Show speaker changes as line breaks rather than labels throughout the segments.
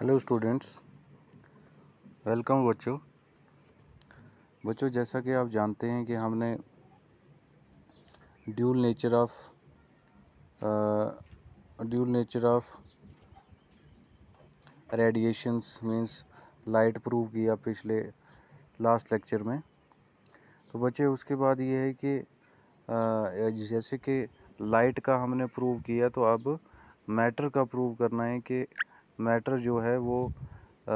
hello students welcome बच्चों बच्चों जैसा कि आप जानते हैं कि हमने dual nature of dual nature of radiations means light prove किया पिछले लास्ट लेक्चर में तो बच्चे उसके बाद ये है कि uh, जैसे कि लाइट का हमने प्रूव किया तो अब मैटर का प्रूव करना है कि मैटर जो है वो आ,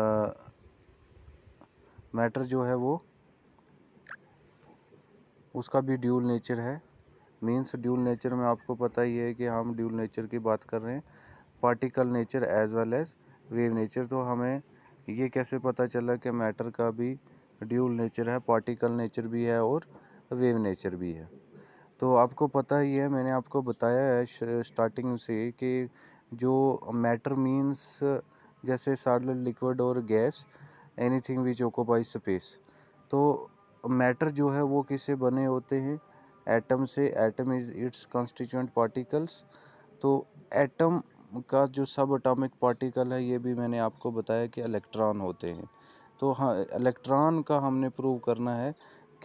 मैटर जो है वो उसका भी ड्यूल नेचर है मींस ड्यूल नेचर में आपको पता ही है कि हम ड्यूल नेचर की बात कर रहे हैं particle nature as well as wave nature तो हमें ये कैसे पता चला कि मैटर का भी ड्यूल नेचर है पार्टिकल नेचर भी है और वेव नेचर भी है तो आपको पता ही है मैंने आपको बताया है स्टार्टिंग से कि जो मैटर मीन्स जैसे सॉलिड लिक्विड और gas anything which occupy space तो मैटर जो है वो किससे बने होते हैं एटम से atom is its constituent particles तो एटम का जो सब अटामिक पार्टिकल है ये भी मैंने आपको बताया कि इलेक्ट्रॉन होते हैं तो हाँ इलेक्ट्रॉन का हमने प्रूव करना है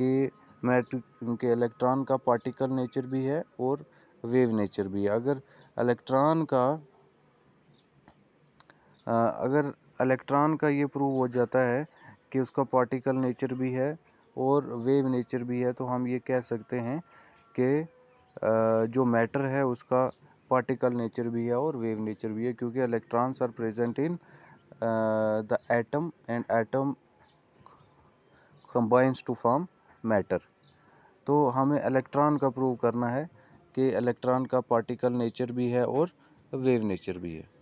कि मैट के इलेक्ट्रॉन का पार्टिकल नेचर भी है और वेव नेचर भी है अगर इलेक्ट्रॉन का अगर इलेक्ट्रॉन का ये प्रूव हो जाता है कि उसका पार्टिकल नेचर भी है और वेव नेचर भी है तो हम ये कह सकते हैं कि जो मैटर है उसका पार्टिकल नेचर भी है और वेव नेचर भी है क्योंकि electrons are present in the atom and atom combines to form matter तो हमें इलेक्ट्रॉन का प्रूव करना है कि इलेक्ट्रॉन का पार्टिकल नेचर भी है और वेव नेचर भी है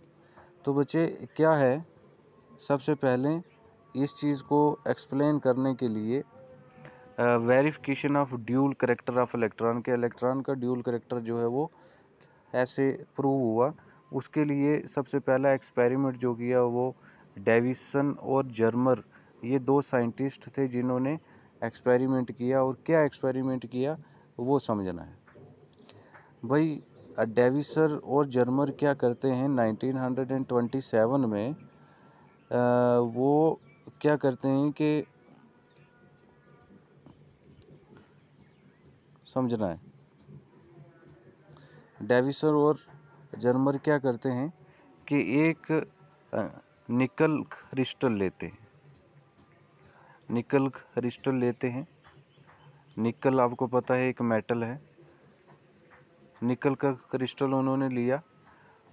तो बच्चे क्या है सबसे पहले इस चीज़ को एक्सप्लेन करने के लिए verification of dual character of electron के इलेक्ट्रॉन का ड्यूल करेक्टर जो है वो ऐसे प्रूव हुआ उसके लिए सबसे पहला एक्सपेरिमेंट जो किया वो डेविसन और जर्मर ये दो साइंटिस्ट थे जिन्होंने एक्सपेरिमेंट किया और क्या एक्सपेरिमेंट किया वो समझना है भाई डेविसर और जर्मर क्या करते हैं 1927 में आ, वो क्या करते हैं कि समझना है डेविसर और जर्मर क्या करते हैं कि एक निकल क्रिस्टल लेते हैं निकल क्रिस्टल लेते हैं निकल आपको पता है एक मेटल है निकल का क्रिस्टल उन्होंने लिया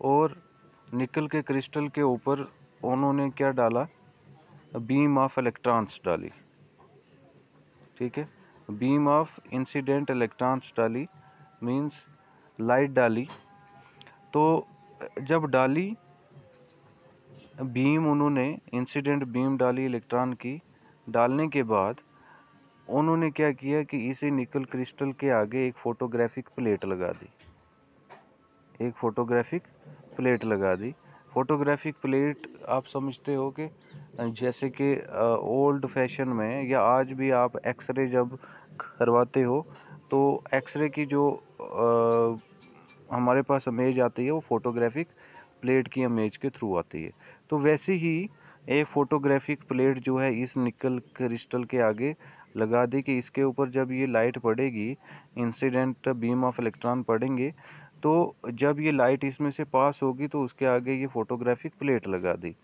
और निकल के क्रिस्टल के ऊपर उन्होंने क्या डाला बीम ऑफ इलेक्ट्रॉन्स डाली ठीक है बीम ऑफ इंसिडेंट इलेक्ट्रॉन्स डाली मींस लाइट डाली तो जब डाली बीम उन्होंने इंसिडेंट बीम डाली इलेक्ट्रॉन की डालने के बाद उन्होंने क्या किया कि इसी निकल क्रिस्टल के आगे एक फोटोग्राफिक प्लेट लगा दी एक फोटोग्राफिक प्लेट लगा दी फोटोग्राफिक प्लेट आप समझते हो कि जैसे कि ओल्ड फैशन में या आज भी आप एक्सरे जब करवाते हो तो एक्सरे की जो आ, हमारे पास अमेज आती है वो फोटोग्राफिक प्लेट की अमेज के थ्रू आती है तो वैसे ही ये फोटोग्राफिक प्लेट जो है इस निकल क्रिस्टल के आगे लगा दी कि इसके ऊपर जब ये लाइट पड़ेगी इंसिडेंट बीम ऑफ इलेक्ट्रॉन पड़ेंगे तो जब ये लाइट इसमें से पास होगी तो उसके आगे ये फोटोग्राफिक प्लेट लगा दी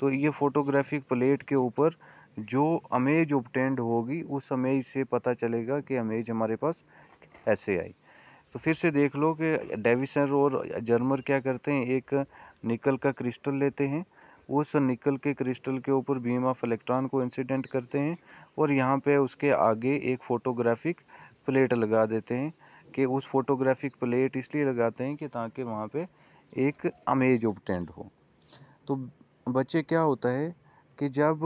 तो ये फोटोग्राफिक प्लेट के ऊपर जो अमेज उपटेंड होगी उस अमेज से पता चलेगा कि अमेज हमारे पास ऐसे आई तो फिर से देख लो कि डेविसन और जर्मर क्या करते हैं एक निकल का क्रिस्टल लेते हैं उस निकल के क्रिस्टल के ऊपर बीम ऑफ इलेक्ट्रॉन को इंसिडेंट करते हैं और यहाँ पे उसके आगे एक फ़ोटोग्राफिक प्लेट लगा देते हैं कि उस फोटोग्राफिक प्लेट इसलिए लगाते हैं कि ताकि वहाँ पे एक अमेज ऑबटेंड हो तो बच्चे क्या होता है कि जब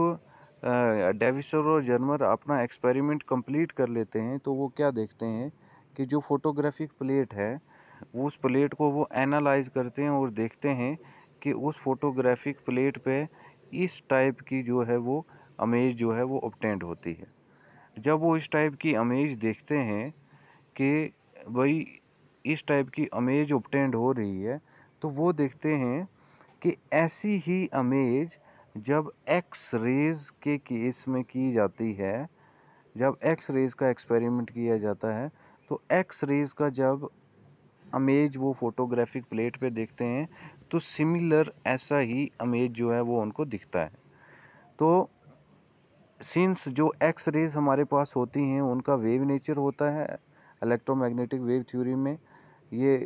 डेविसर और जर्मर अपना एक्सपेरिमेंट कंप्लीट कर लेते हैं तो वो क्या देखते हैं कि जो फोटोग्राफिक प्लेट है वो उस प्लेट को वो एनालाइज करते हैं और देखते हैं कि उस फोटोग्राफिक प्लेट पे इस टाइप की जो है वो अमेज जो है वो ऑबटेंड होती है जब वो इस टाइप की अमेज देखते हैं कि भाई इस टाइप की अमेज ऑबटेंड हो रही है तो वो देखते हैं कि ऐसी ही अमेज जब एक्स रेज़ के केस में की जाती है जब एक्स रेज़ का एक्सपेरिमेंट किया जाता है तो एक्स रेज़ का जब अमेज वो फोटोग्राफिक प्लेट पे देखते हैं तो सिमिलर ऐसा ही अमेज जो है वो उनको दिखता है तो सिंस जो एक्स रेज हमारे पास होती हैं उनका वेव नेचर होता है इलेक्ट्रोमैग्नेटिक वेव थ्योरी में ये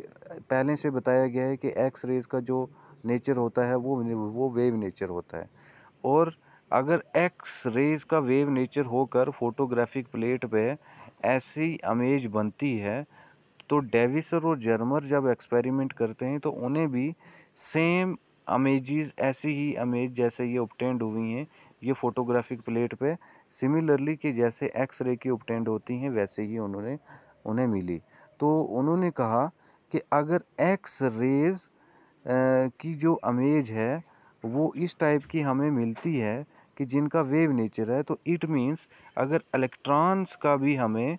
पहले से बताया गया है कि एक्स रेज का जो नेचर होता है वो वो वेव नेचर होता है और अगर एक्स रेज का वेव नेचर होकर फोटोग्राफिक प्लेट पे ऐसी अमेज बनती है तो डेविसर और जर्मर जब एक्सपेरिमेंट करते हैं तो उन्हें भी सेम अमेजीज ऐसी ही अमेज जैसे ये ऑप्टेंड हुई हैं ये फोटोग्राफिक प्लेट पे सिमिलरली कि जैसे एक्स रे की ऑप्टेंड होती हैं वैसे ही उन्होंने उन्हें मिली तो उन्होंने कहा कि अगर एक्स रेज़ की जो अमेज है वो इस टाइप की हमें मिलती है कि जिनका वेव नेचर है तो इट मींस अगर इलेक्ट्रॉन्स का भी हमें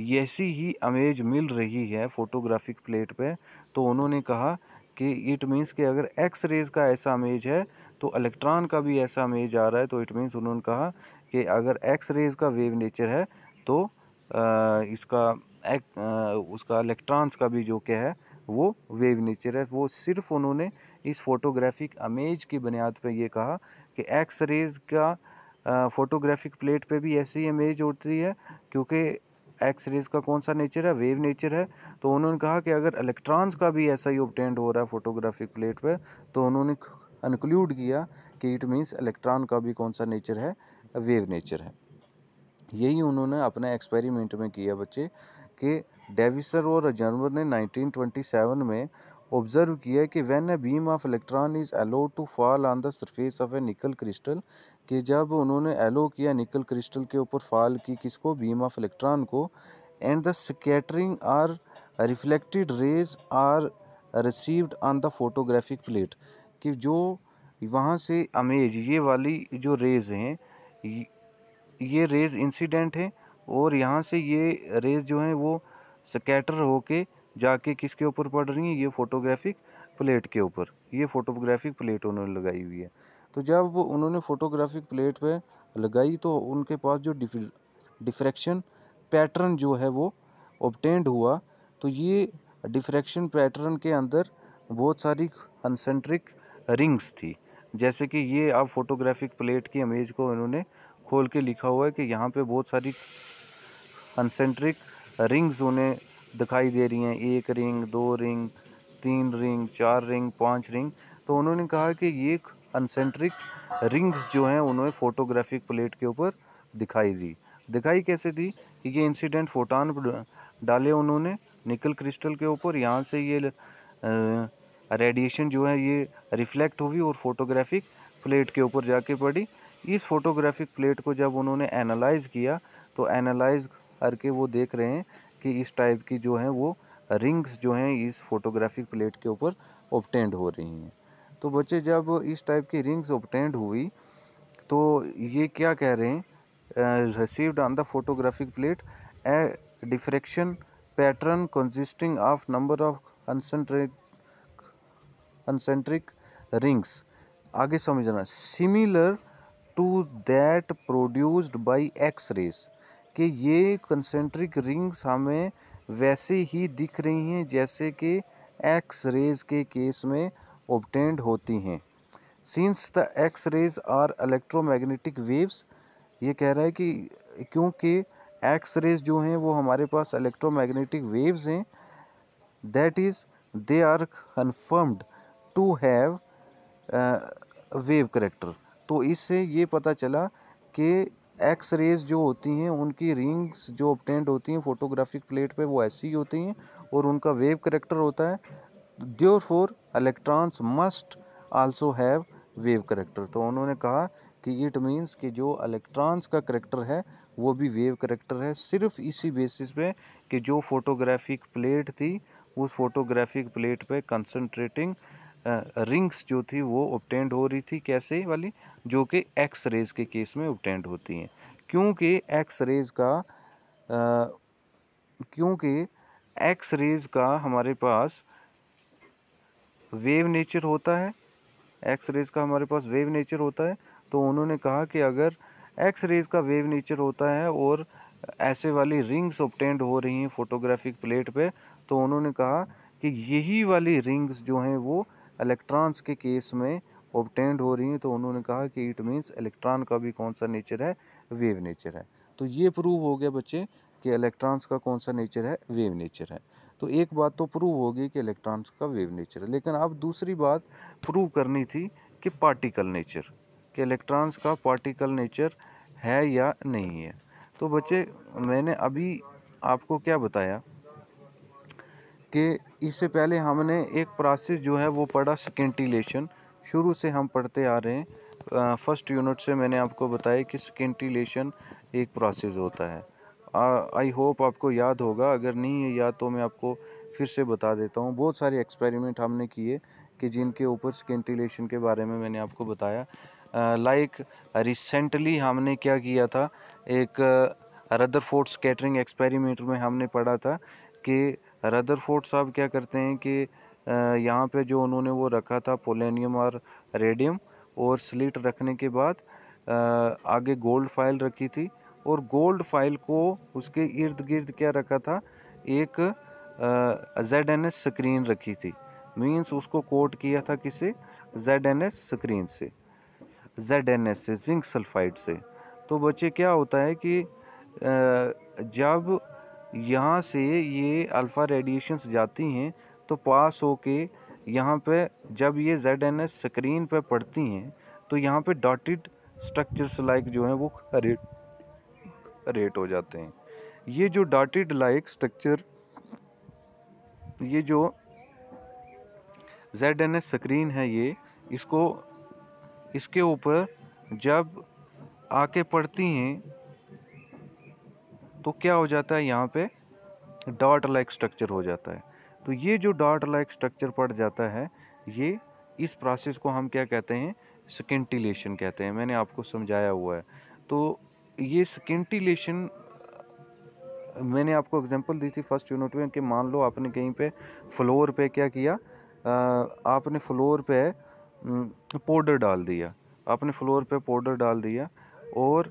ऐसी ही अमेज मिल रही है फोटोग्राफिक प्लेट पे तो उन्होंने कहा कि इट मीन्स कि अगर एक्स रेज़ का ऐसा अमेज है तो इलेक्ट्रॉन का भी ऐसा अमेज आ रहा है तो इट मीन्स उन्होंने कहा कि अगर एक्स रेज़ का वेव नेचर है तो आ, इसका एक, आ, उसका इलेक्ट्रॉन्स का भी जो क्या है वो वेव नेचर है वो सिर्फ उन्होंने इस फोटोग्राफिक अमेज की बुनियाद पर यह कहा कि एक्स रेज़ का फोटोग्राफिक प्लेट पे भी ऐसी अमेज होती है क्योंकि एक्स रेज का कौन सा नेचर है वेव नेचर है तो उन्होंने कहा कि अगर इलेक्ट्रॉन्स का भी ऐसा ही ऑप्टेंड हो रहा है फोटोग्राफिक प्लेट पर तो उन्होंने इंक्लूड किया कि इट मीन्स इलेक्ट्रॉन का भी कौन सा नेचर है वेव नेचर है यही उन्होंने अपने एक्सपेरिमेंट में किया बच्चे कि डेविसर और जर्मर ने 1927 में ऑब्जर्व किया कि when a beam of electron is allow to fall on the surface of a nickel crystal कि जब उन्होंने एलो किया निकल क्रिस्टल के ऊपर फॉल की किसको बीम ऑफ इलेक्ट्रॉन को and the scattering are reflected rays are received on the photographic plate कि जो वहाँ से अमेज ये वाली जो रेज हैं ये रेज इंसिडेंट हैं और यहाँ से ये रेज जो हैं वो स्कैटर होके जाके किसके ऊपर पड़ रही हैं ये फोटोग्राफिक प्लेट के ऊपर ये फोटोग्राफिक प्लेट उन्होंने लगाई हुई है तो जब उन्होंने फोटोग्राफिक प्लेट पे लगाई तो उनके पास जो डिफ्रैक्शन पैटर्न जो है वो ऑबटेंड हुआ तो ये डिफ्रैक्शन पैटर्न के अंदर बहुत सारी कंसेंट्रिक रिंग्स थी जैसे कि ये आप फोटोग्राफिक प्लेट की इमेज को इन्होंने खोल के लिखा हुआ है कि यहाँ पे बहुत सारी कंसेंट्रिक रिंग्स उन्हें दिखाई दे रही हैं एक रिंग दो रिंग तीन रिंग चार रिंग पांच रिंग तो उन्होंने कहा कि ये अनसेंट्रिक रिंग्स जो हैं उन्होंने फोटोग्राफिक प्लेट के ऊपर दिखाई दी दिखाई कैसे दी कि ये इंसिडेंट फोटान डाले उन्होंने निकल क्रिस्टल के ऊपर यहाँ से ये रेडिएशन जो है ये रिफ्लेक्ट हुई और फोटोग्राफिक प्लेट के ऊपर जाके पड़ी इस फोटोग्राफिक प्लेट को जब उन्होंने एनालाइज किया तो एनालाइज करके वो देख रहे हैं कि इस टाइप की जो है वो रिंग्स जो हैं इस फोटोग्राफिक प्लेट के ऊपर ऑप्टेंड हो रही हैं तो बच्चे जब इस टाइप की रिंग्स ऑप्टेंड हुई तो ये क्या कह रहे हैं received on the photographic plate a diffraction pattern consisting of number of concentrate concentric rings आगे समझना similar to that produced by X rays कि ये कंसेंट्रिक रिंग्स हमें वैसे ही दिख रही हैं जैसे कि एक्स रेज के केस में ऑबटेंड होती हैं since the X rays are electromagnetic waves ये कह रहा है कि क्योंकि एक्स रेज जो हैं वो हमारे पास इलेक्ट्रोमैग्नेटिक वेव्स हैं that is they are confirmed to have wave character तो इससे ये पता चला कि एक्स रेज जो होती हैं उनकी रिंग्स जो ऑप्टेंड होती हैं फोटोग्राफिक प्लेट पे वो ऐसी ही होती हैं और उनका वेव करेक्टर होता है therefore electrons must also have wave character तो उन्होंने कहा कि इट मीन्स कि जो इलेक्ट्रॉन्स का करेक्टर है वो भी वेव करेक्टर है सिर्फ इसी बेसिस पे कि जो फोटोग्राफिक प्लेट थी उस फोटोग्राफिक प्लेट पे कंसंट्रेटिंग रिंग्स जो थी वो ऑप्टेंड हो रही थी कैसे वाली जो कि एक्स रेज के केस में ऑप्टेंड होती हैं क्योंकि एक्स रेज का क्योंकि एक्स रेज का हमारे पास वेव नेचर होता है एक्स रेज का हमारे पास वेव नेचर होता है तो उन्होंने कहा कि अगर एक्स रेज का वेव नेचर होता है और ऐसे वाली रिंग्स ऑप्टेंड हो रही हैं फोटोग्राफिक प्लेट पे तो उन्होंने कहा कि यही वाली रिंग्स जो हैं वो इलेक्ट्रॉन्स के केस में ऑबटेंड हो रही हैं तो उन्होंने कहा कि इट मीन्स इलेक्ट्रॉन का भी कौन सा नेचर है वेव नेचर है तो ये प्रूव हो गया बच्चे कि इलेक्ट्रॉन्स का कौन सा नेचर है वेव नेचर है तो एक बात तो प्रूव होगी कि इलेक्ट्रॉन्स का वेव नेचर है लेकिन अब दूसरी बात प्रूव करनी थी कि पार्टिकल नेचर कि इलेक्ट्रॉन्स का पार्टिकल नेचर है या नहीं है तो बच्चे मैंने अभी आपको क्या बताया कि इससे पहले हमने एक प्रोसेस जो है वो पढ़ा स्केंटिलेशन शुरू से हम पढ़ते आ रहे हैं फर्स्ट यूनिट से मैंने आपको बताया कि स्केंटिलेशन एक प्रोसेस होता है आई होप आपको याद होगा अगर नहीं है याद तो मैं आपको फिर से बता देता हूँ बहुत सारे एक्सपेरिमेंट हमने किए कि जिनके ऊपर स्केंटिलेशन के बारे में मैंने आपको बताया लाइक uh, रिसेंटली like, हमने क्या किया था एक रदर फोर्ट स्केटरिंग एक्सपेरिमेंट में हमने पढ़ा था कि रदरफोर्ड साहब क्या करते हैं कि यहाँ पे जो उन्होंने वो रखा था पोलेनियम और रेडियम और स्लिट रखने के बाद आगे गोल्ड फाइल रखी थी और गोल्ड फाइल को उसके इर्द गिर्द क्या रखा था एक जेड एन एस स्क्रीन रखी थी मीन्स उसको कोट किया था किसे जेड एन एस स्क्रीन से जेड एन एस से जिंक सल्फाइड से तो बच्चे क्या होता है कि जब यहाँ से ये अल्फ़ा रेडिएशंस जाती हैं तो पास हो के यहाँ पर जब ये जेड एन एस स्क्रीन पर पड़ती हैं तो यहाँ पे डॉटेड स्ट्रक्चर्स लाइक जो हैं वो रेट रेट हो जाते हैं ये जो डॉटेड लाइक स्ट्रक्चर ये जो जेड एन एस स्क्रीन है ये इसको इसके ऊपर जब आके पड़ती हैं तो क्या हो जाता है यहाँ पे डॉट लाइक स्ट्रक्चर हो जाता है तो ये जो डॉट लाइक स्ट्रक्चर पड़ जाता है ये इस प्रोसेस को हम क्या कहते हैं स्किंटिलेशन कहते हैं मैंने आपको समझाया हुआ है तो ये स्किंटिलेशन मैंने आपको एग्जांपल दी थी फर्स्ट यूनिट में कि मान लो आपने कहीं पे फ्लोर पे क्या किया आ, आपने फ्लोर पे पाउडर डाल दिया आपने फ्लोर पे पाउडर डाल दिया और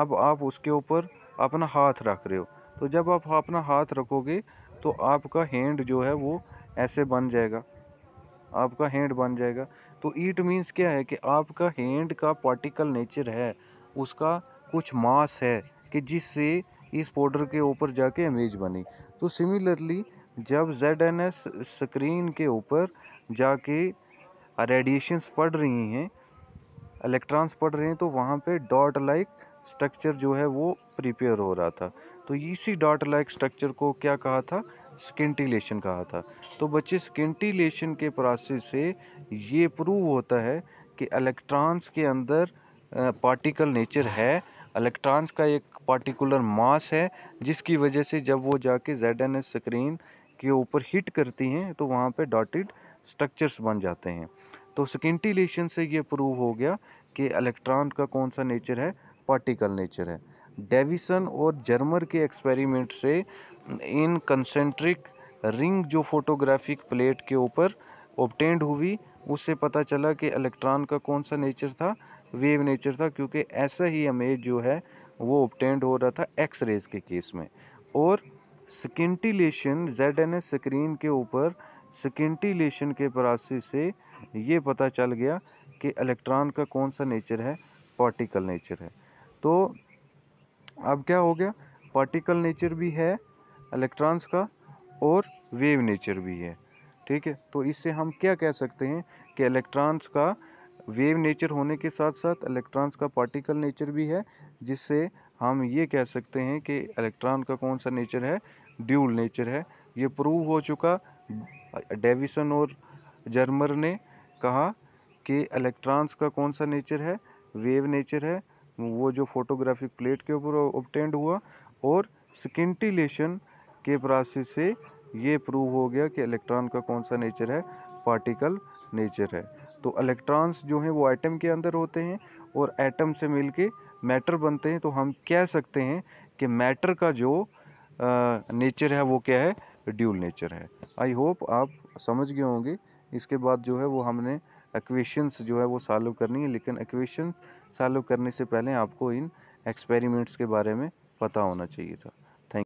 अब आप उसके ऊपर अपना हाथ रख रहे हो तो जब आप अपना हाथ रखोगे तो आपका हैंड जो है वो ऐसे बन जाएगा आपका हैंड बन जाएगा तो ईट मीन्स क्या है कि आपका हैंड का पार्टिकल नेचर है उसका कुछ मास है कि जिससे इस पाउडर के ऊपर जाके इमेज बनी तो सिमिलरली जब जेड एन एस स्क्रीन के ऊपर जाके रेडिएशंस पड़ रही हैं इलेक्ट्रॉन्स पड़ रहे हैं तो वहाँ पे डॉट लाइक स्ट्रक्चर जो है वो प्रिपेयर हो रहा था तो इसी डॉट लाइक स्ट्रक्चर को क्या कहा था स्केंटिलेशन कहा था तो बच्चे स्केंटिलेशन के प्रोसेस से ये प्रूव होता है कि इलेक्ट्रॉन्स के अंदर पार्टिकल नेचर है इलेक्ट्रॉन्स का एक पार्टिकुलर मास है जिसकी वजह से जब वो जाके जेड एन एस स्क्रीन के ऊपर हिट करती हैं तो वहाँ पे डॉटेड स्ट्रक्चर्स बन जाते हैं तो स्किंटिलेशन से ये प्रूव हो गया कि इलेक्ट्रॉन का कौन सा नेचर है पार्टिकल नेचर है डेविसन और जर्मर के एक्सपेरिमेंट से इन कंसेंट्रिक रिंग जो फोटोग्राफिक प्लेट के ऊपर ऑप्टेंड हुई उससे पता चला कि इलेक्ट्रॉन का कौन सा नेचर था वेव नेचर था क्योंकि ऐसा ही इमेज जो है वो ऑप्टेंड हो रहा था एक्स रेज के केस में और scintillation Z N S screen के ऊपर स्किंटिलेशन के प्रासी से ये पता चल गया कि इलेक्ट्रॉन का कौन सा नेचर है पार्टिकल नेचर है तो अब क्या हो गया पार्टिकल नेचर भी है इलेक्ट्रॉन्स का और वेव नेचर भी है ठीक है तो इससे हम क्या कह सकते हैं कि इलेक्ट्रॉन्स का वेव नेचर होने के साथ साथ इलेक्ट्रॉन्स का पार्टिकल नेचर भी है जिससे हम ये कह सकते हैं कि इलेक्ट्रॉन का कौन सा नेचर है ड्यूल नेचर है ये प्रूव हो चुका डेविसन और जर्मर ने कहा कि इलेक्ट्रॉन्स का कौन सा नेचर है वेव नेचर है वो जो फोटोग्राफिक प्लेट के ऊपर ऑप्टेंड हुआ और स्किंटिलेशन के प्रोसेस से ये प्रूव हो गया कि इलेक्ट्रॉन का कौन सा नेचर है पार्टिकल नेचर है तो इलेक्ट्रॉन्स जो हैं वो एटम के अंदर होते हैं और एटम से मिल मैटर बनते हैं तो हम कह सकते हैं कि मैटर का जो नेचर है वो क्या है ड्यूल नेचर है आई होप आप समझ गए होंगे इसके बाद जो है वो हमने एक्वेशंस जो है वो सॉल्व करनी है लेकिन एक्वेशंस सॉल्व करने से पहले आपको इन एक्सपेरिमेंट्स के बारे में पता होना चाहिए था